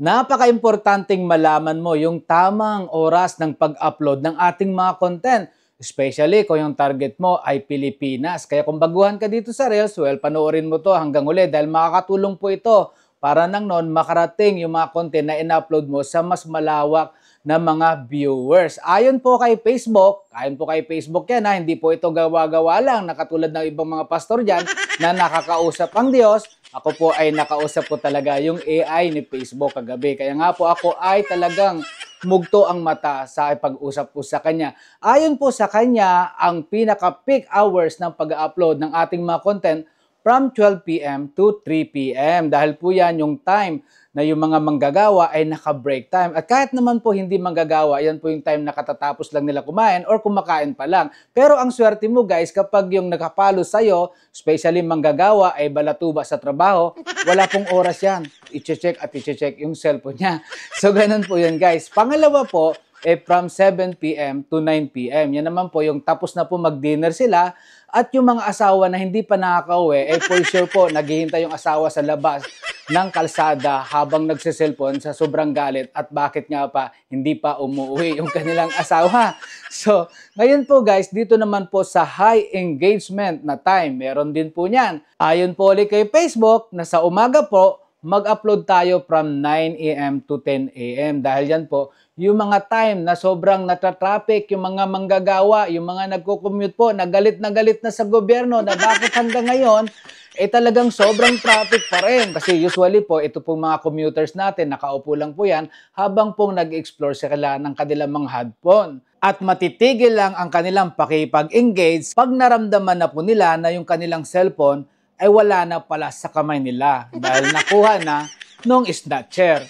Napaka-importanting malaman mo yung tamang oras ng pag-upload ng ating mga content. Especially kung yung target mo ay Pilipinas. Kaya kung baguhan ka dito sa Reels, well, panoorin mo to hanggang uli dahil makakatulong po ito para nang noon makarating yung mga content na in-upload mo sa mas malawak na mga viewers. Ayon po kay Facebook, ayon po kay Facebook yan ha, hindi po ito gawa-gawa lang, nakatulad ng ibang mga pastor dyan na nakakausap ang Diyos, ako po ay nakausap ko talaga yung AI ni Facebook kagabi. Kaya nga po ako ay talagang mugto ang mata sa pag-usap ko sa kanya. Ayon po sa kanya, ang pinaka-peak hours ng pag-upload ng ating mga content from 12 p.m. to 3 p.m. Dahil po yan yung time na yung mga manggagawa ay naka-break time. At kahit naman po hindi manggagawa, yan po yung time na katatapos lang nila kumain or kumakain pa lang. Pero ang swerte mo guys, kapag yung nakapalo sa'yo, especially manggagawa ay balatuba sa trabaho, wala pong oras yan. Iche-check at iche-check yung cellphone niya. So ganun po yan guys. Pangalawa po, eh from 7 p.m. to 9 p.m. Yan naman po yung tapos na po mag-dinner sila at yung mga asawa na hindi pa nakakauwi eh for sure po naghihintay yung asawa sa labas ng kalsada habang nagsiselfon sa sobrang galit at bakit nga pa hindi pa umuwi yung kanilang asawa. So, ngayon po guys, dito naman po sa high engagement na time, meron din po niyan. Ayon po ulit kay Facebook na sa umaga po, mag-upload tayo from 9am to 10am dahil yan po yung mga time na sobrang natatraffic, yung mga manggagawa, yung mga nagko-commute po, nagalit na galit na sa gobyerno na bakit hanggang ngayon, eh talagang sobrang traffic pa rin. Kasi usually po, ito pong mga commuters natin, nakaupo lang po yan, habang pong nag-explore sila ng kanilang mga headphone at matitigil lang ang kanilang pakipag-engage pag naramdaman na po nila na yung kanilang cellphone ay wala na pala sa kamay nila dahil nakuha na nung snatcher.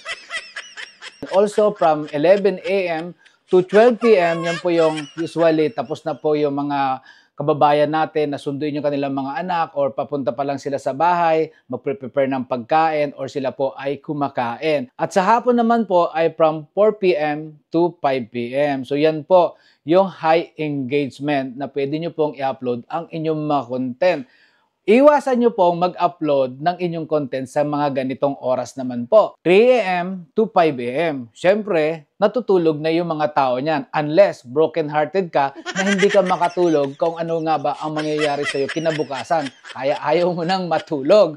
Also from 11 a.m. to 12 p.m., yan po yung usually tapos na po yung mga kababayan natin na sunduin yung kanilang mga anak or papunta pa lang sila sa bahay, magpre-prepare ng pagkain or sila po ay kumakain. At sa hapon naman po ay from 4pm to 5pm. So yan po yung high engagement na pwede nyo pong i-upload ang inyong mga content. Iwasan nyo pong mag-upload ng inyong content sa mga ganitong oras naman po. 3am to 5am. Siyempre, natutulog na yung mga tao niyan. Unless broken-hearted ka na hindi ka makatulog kung ano nga ba ang mangyayari sa'yo kinabukasan. Kaya ayaw mo nang matulog.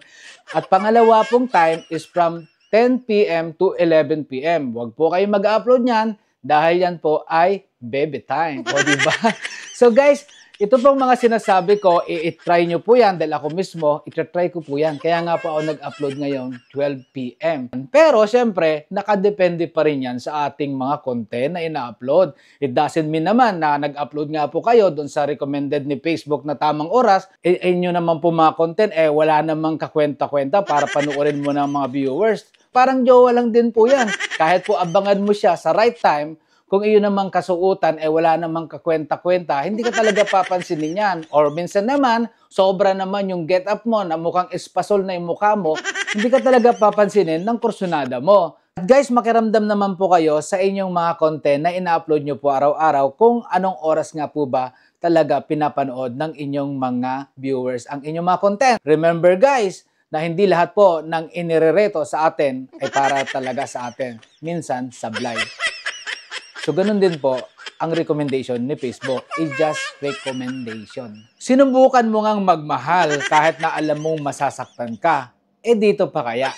At pangalawa pong time is from 10pm to 11pm. Huwag po kayo mag-upload niyan dahil yan po ay bebe time. O diba? So guys, ito pong mga sinasabi ko, i-try nyo po yan dahil ako mismo, i-try ko po yan. Kaya nga po ako nag-upload ngayon, 12pm. Pero syempre, nakadepende pa rin yan sa ating mga content na ina-upload. It doesn't mean naman na nag-upload nga po kayo doon sa recommended ni Facebook na tamang oras, eh, eh, inyo naman po mga content, eh wala namang kakwenta-kwenta para panuorin mo ng mga viewers. Parang jowa lang din po yan. Kahit po abangan mo siya sa right time, kung iyon namang kasuotan ay eh, wala namang kakwenta-kwenta, hindi ka talaga papansinin niyan. Or minsan naman, sobra naman yung get up mo na mukhang espasol na yung mukha mo, hindi ka talaga papansinin ng kursunada mo. At guys, makiramdam naman po kayo sa inyong mga content na ina-upload nyo po araw-araw kung anong oras nga po ba talaga pinapanood ng inyong mga viewers ang inyong mga content. Remember guys, na hindi lahat po ng inirereto sa atin ay para talaga sa atin. Minsan, sablay. So, ganun din po ang recommendation ni Facebook It's just recommendation. Sinubukan mo ngang magmahal kahit na alam mong masasaktan ka, eh dito pa kaya.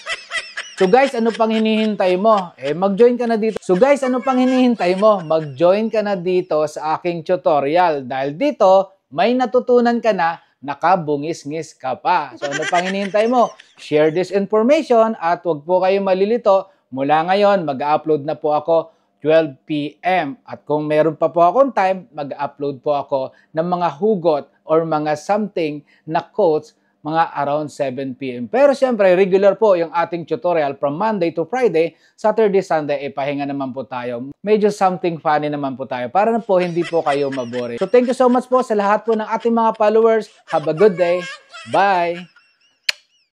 So guys, ano pang hinihintay mo? Eh, mag-join ka na dito. So guys, ano pang hinihintay mo? Mag-join ka na dito sa aking tutorial dahil dito, may natutunan ka na nakabungis-ngis ka pa. So ano pang hinihintay mo? Share this information at huwag po kayo malilito. Mula ngayon, mag-upload na po ako 12 p.m. At kung meron pa po akong time, mag-upload po ako ng mga hugot or mga something na quotes mga around 7 p.m. Pero siyempre, regular po yung ating tutorial from Monday to Friday. Saturday, Sunday, eh, pahinga naman po tayo. Medyo something funny naman po tayo para na po hindi po kayo mabore. So thank you so much po sa lahat po ng ating mga followers. Have a good day. Bye!